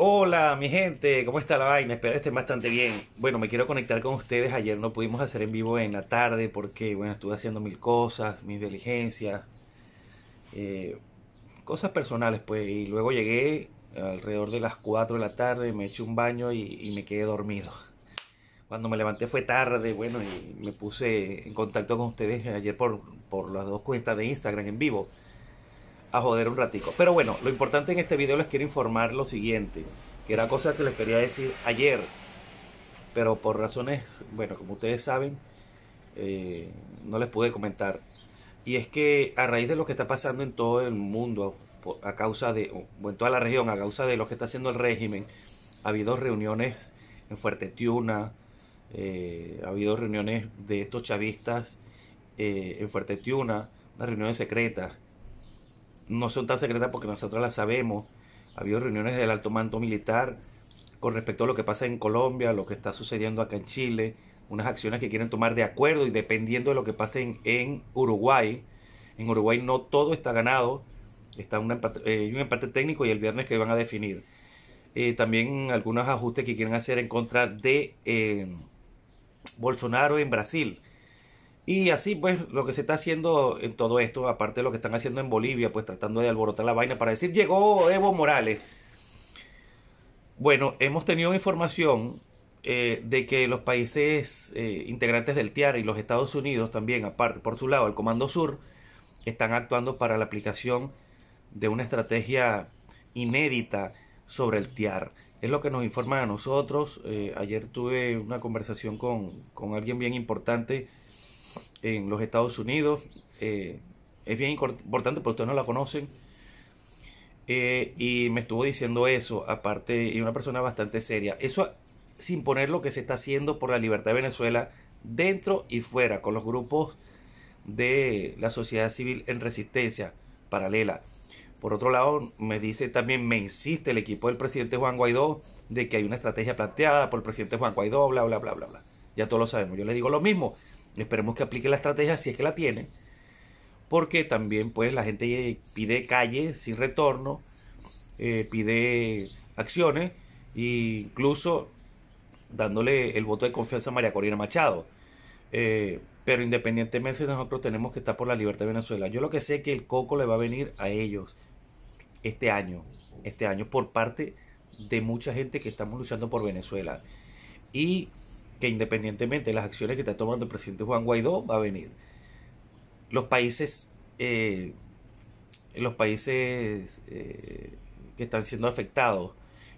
Hola, mi gente, ¿cómo está la vaina? Espero que estén bastante bien. Bueno, me quiero conectar con ustedes. Ayer no pudimos hacer en vivo en la tarde porque, bueno, estuve haciendo mil cosas, mis diligencias, eh, cosas personales, pues. Y luego llegué alrededor de las 4 de la tarde, me eché un baño y, y me quedé dormido. Cuando me levanté fue tarde, bueno, y me puse en contacto con ustedes ayer por, por las dos cuentas de Instagram en vivo a joder un ratico. Pero bueno, lo importante en este video les quiero informar lo siguiente, que era cosa que les quería decir ayer, pero por razones, bueno, como ustedes saben, eh, no les pude comentar. Y es que a raíz de lo que está pasando en todo el mundo, a causa de, o en toda la región, a causa de lo que está haciendo el régimen, ha habido reuniones en Fuerte Tiuna, eh, ha habido reuniones de estos chavistas eh, en Fuerte Tiuna, unas reuniones secretas no son tan secretas porque nosotros las sabemos. Ha habido reuniones del alto mando militar con respecto a lo que pasa en Colombia, lo que está sucediendo acá en Chile, unas acciones que quieren tomar de acuerdo y dependiendo de lo que pase en, Uruguay. En Uruguay no todo está ganado, está un empate, eh, técnico y el viernes que van a definir. Eh, también algunos ajustes que quieren hacer en contra de eh, Bolsonaro en Brasil. Y así pues lo que se está haciendo en todo esto, aparte de lo que están haciendo en Bolivia, pues tratando de alborotar la vaina para decir, llegó Evo Morales. Bueno, hemos tenido información eh, de que los países eh, integrantes del TIAR y los Estados Unidos también, aparte, por su lado, el Comando Sur, están actuando para la aplicación de una estrategia inédita sobre el TIAR. Es lo que nos informan a nosotros. Eh, ayer tuve una conversación con, con alguien bien importante en los Estados Unidos. Eh, es bien importante porque ustedes no la conocen. Eh, y me estuvo diciendo eso, aparte, y una persona bastante seria. Eso sin poner lo que se está haciendo por la libertad de Venezuela dentro y fuera, con los grupos de la sociedad civil en resistencia paralela. Por otro lado, me dice también, me insiste el equipo del presidente Juan Guaidó de que hay una estrategia planteada por el presidente Juan Guaidó, bla, bla, bla, bla, bla. Ya todos lo sabemos. Yo le digo lo mismo. Esperemos que aplique la estrategia si es que la tiene. Porque también pues la gente pide calle sin retorno, eh, pide acciones e incluso dándole el voto de confianza a María Corina Machado. Eh, pero independientemente nosotros tenemos que estar por la libertad de Venezuela. Yo lo que sé es que el coco le va a venir a ellos este año, este año por parte de mucha gente que estamos luchando por Venezuela. Y que independientemente de las acciones que está tomando el presidente Juan Guaidó, va a venir. Los países, eh, los países eh, que están siendo afectados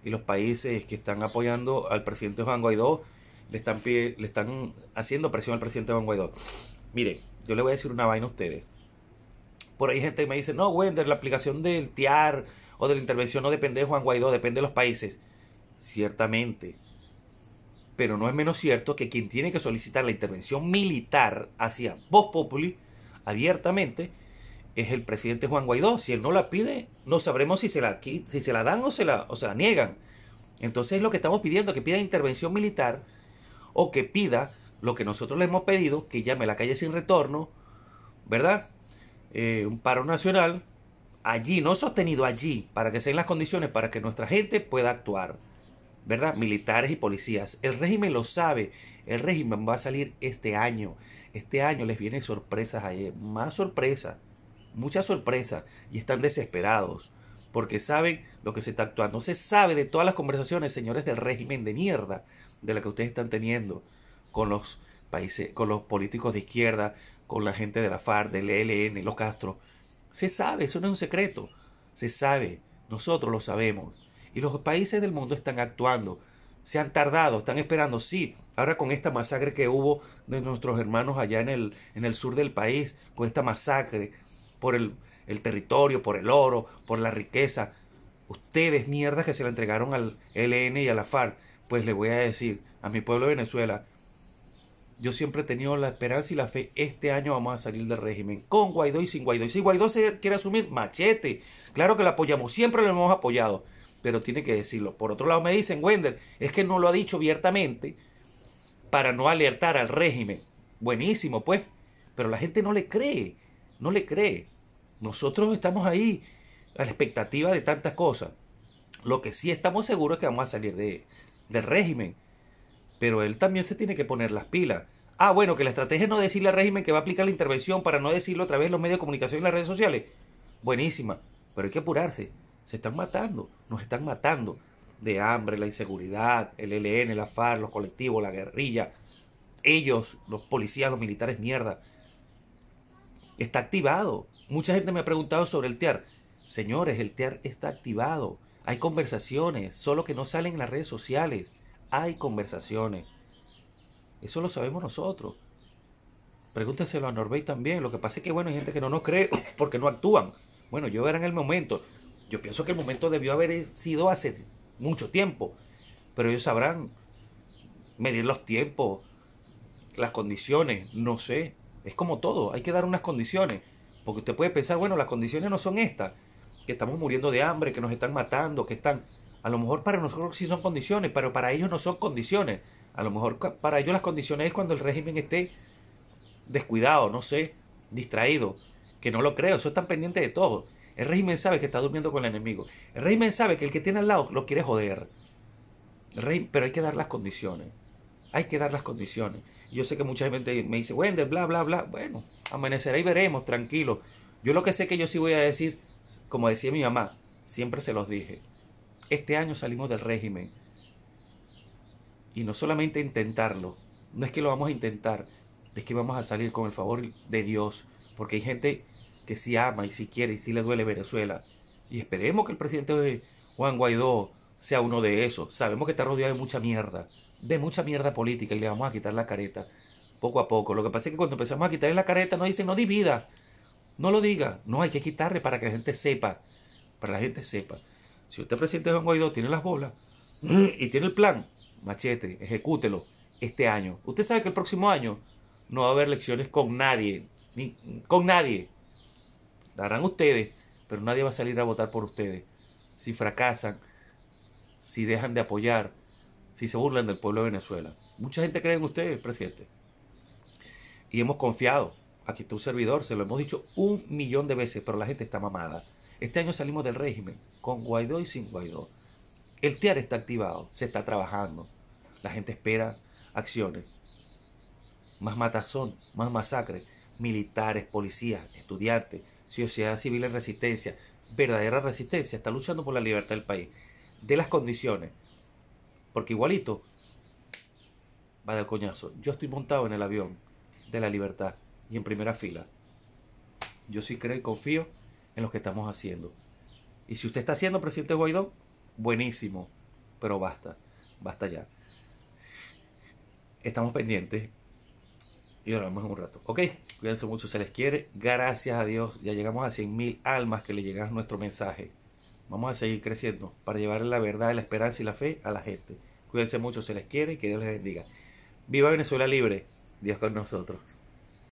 y los países que están apoyando al presidente Juan Guaidó le están, le están haciendo presión al presidente Juan Guaidó. Mire, yo le voy a decir una vaina a ustedes. Por ahí gente me dice, no, Wender, la aplicación del TIAR o de la intervención no depende de Juan Guaidó, depende de los países. Ciertamente, pero no es menos cierto que quien tiene que solicitar la intervención militar hacia Vos Populi abiertamente es el presidente Juan Guaidó. Si él no la pide, no sabremos si se la, si se la dan o se la, o se la niegan. Entonces lo que estamos pidiendo, que pida intervención militar o que pida lo que nosotros le hemos pedido, que llame la calle sin retorno, ¿verdad? Eh, un paro nacional, allí, no sostenido allí, para que sean las condiciones para que nuestra gente pueda actuar. ¿verdad? Militares y policías. El régimen lo sabe. El régimen va a salir este año. Este año les vienen sorpresas a ellos. Más sorpresas. Muchas sorpresas. Y están desesperados. Porque saben lo que se está actuando. Se sabe de todas las conversaciones, señores, del régimen de mierda. De la que ustedes están teniendo. Con los países, con los políticos de izquierda. Con la gente de la FARC, del ELN, los Castro. Se sabe, eso no es un secreto. Se sabe. Nosotros lo sabemos. Y los países del mundo están actuando. Se han tardado, están esperando. Sí, ahora con esta masacre que hubo de nuestros hermanos allá en el, en el sur del país, con esta masacre por el, territorio, por el oro, por la riqueza. Ustedes, mierdas que se la entregaron al e LN y a la FARC, pues le voy a decir a mi pueblo de Venezuela, yo siempre he tenido la esperanza y la fe, este año vamos a salir del régimen, con Guaidó y sin Guaidó. Y si Guaidó se quiere asumir, machete. Claro que lo apoyamos, siempre lo hemos apoyado pero tiene que decirlo. Por otro lado, me dicen, Wender, es que no lo ha dicho abiertamente para no alertar al régimen. Buenísimo, pues, pero la gente no le cree, no le cree. Nosotros estamos ahí a la expectativa de tantas cosas. Lo que sí estamos seguros es que vamos a salir de, del régimen, pero él también se tiene que poner las pilas. Ah, bueno, que la estrategia es no decirle al régimen que va a aplicar la intervención para no decirlo a través de los medios de comunicación y las redes sociales. Buenísima, pero hay que apurarse. Se están matando, nos están matando de hambre, la inseguridad, el e LN, la FARC, los colectivos, la guerrilla, ellos, los policías, los militares, mierda. Está activado. Mucha gente me ha preguntado sobre el TEAR. Señores, el TEAR está activado. Hay conversaciones, solo que no salen en las redes sociales. Hay conversaciones. Eso lo sabemos nosotros. Pregúntenselo a Norbey también. Lo que pasa es que, bueno, hay gente que no nos cree porque no actúan. Bueno, yo verán en el momento. Yo pienso que el momento debió haber sido hace mucho tiempo, pero ellos sabrán medir los tiempos, las condiciones, no sé. Es como todo, hay que dar unas condiciones. Porque usted puede pensar, bueno, las condiciones no son estas, que estamos muriendo de hambre, que nos están matando, que están... A lo mejor para nosotros sí son condiciones, pero para ellos no son condiciones. A lo mejor para ellos las condiciones es cuando el régimen esté descuidado, no sé, distraído, que no lo creo, eso están pendientes de todo. El régimen sabe que está durmiendo con el enemigo. El régimen sabe que el que tiene al lado lo quiere joder. pero hay que dar las condiciones. Hay que dar las condiciones. Yo sé que mucha gente me dice, de bla, bla, bla. Bueno, amanecerá y veremos, tranquilo. Yo lo que sé que yo sí voy a decir, como decía mi mamá, siempre se los dije. Este año salimos del régimen. Y no solamente intentarlo, no es que lo vamos a intentar, es que vamos a salir con el favor de Dios. Porque hay gente que si ama y si quiere y si le duele Venezuela. Y esperemos que el presidente Juan Guaidó sea uno de esos. Sabemos que está rodeado de mucha mierda, de mucha mierda política y le vamos a quitar la careta poco a poco. Lo que pasa es que cuando empezamos a quitarle la careta nos dicen no divida, no lo diga. No, hay que quitarle para que la gente sepa, para la gente sepa. Si usted, presidente Juan Guaidó, tiene las bolas y tiene el plan, machete, ejecútelo este año. Usted sabe que el próximo año no va a haber elecciones con nadie, ni con nadie. Darán ustedes, pero nadie va a salir a votar por ustedes. Si fracasan, si dejan de apoyar, si se burlan del pueblo de Venezuela. Mucha gente cree en ustedes, presidente. Y hemos confiado. Aquí está un servidor, se lo hemos dicho un millón de veces, pero la gente está mamada. Este año salimos del régimen, con Guaidó y sin Guaidó. El TEAR está activado, se está trabajando. La gente espera acciones. Más matazón, más masacres. Militares, policías, estudiantes, sociedad civil en resistencia, verdadera resistencia, está luchando por la libertad del país, de las condiciones, porque igualito, va del coñazo, yo estoy montado en el avión de la libertad y en primera fila. Yo sí creo y confío en lo que estamos haciendo. Y si usted está haciendo, presidente Guaidó, buenísimo, pero basta, basta ya. Estamos pendientes y nos vemos un rato. Ok, cuídense mucho, se les quiere. Gracias a Dios, ya llegamos a mil almas que le llegaron nuestro mensaje. Vamos a seguir creciendo para llevar la verdad, la esperanza y la fe a la gente. Cuídense mucho, se les quiere y que Dios les bendiga. Viva Venezuela libre, Dios con nosotros.